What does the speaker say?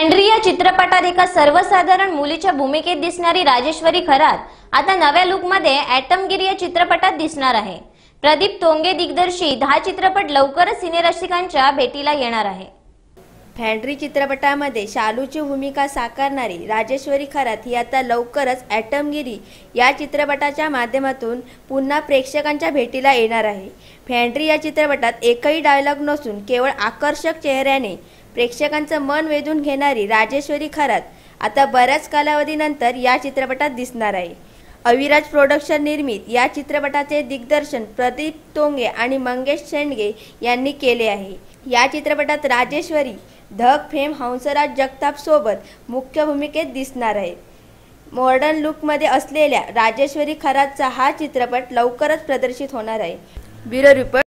स्कॅन्ड्री या चित्रपटात एका सर्वसाधारण मुलीच्या भूमिकेत दिसणारी राजेश्वरी खरात आता नव्या लुकमध्ये ॲटमगिरी या चित्रपटात दिसणार आहे प्रदीप तोंगे दिग्दर्शी हा चित्रपट लवकरच सिनेरसिकांच्या भेटीला येणार आहे फॅन्ड्री चित्रपटामध्ये शालूची भूमिका साकारणारी राजेश्वरी खरात ही आता लवकरच ॲटमगिरी या चित्रपटाच्या माध्यमातून पुन्हा प्रेक्षकांच्या भेटीला येणार आहे फॅन्ड्री या चित्रपटात एकही डायलॉग नसून केवळ आकर्षक चेहऱ्याने प्रेक्षकांचं मन वेधून घेणारी राजेश्वरी खरात आता बऱ्याच कालावधीनंतर या चित्रपटात दिसणार आहे अविराज प्रोडक्शन निर्मित या चित्रपटाचे दिग्दर्शन प्रदीप तोंगे आणि मंगेश शेंडगे यांनी केले आहे या चित्रपटात राजेश्वरी धक फेम हंसराज जगताप सोबत मुख्य भूमिकेत दिसणार आहे मॉडर्न लुकमध्ये असलेल्या राजेश्वरी खरातचा हा चित्रपट लवकरच प्रदर्शित होणार आहे ब्युरो रिपोर्ट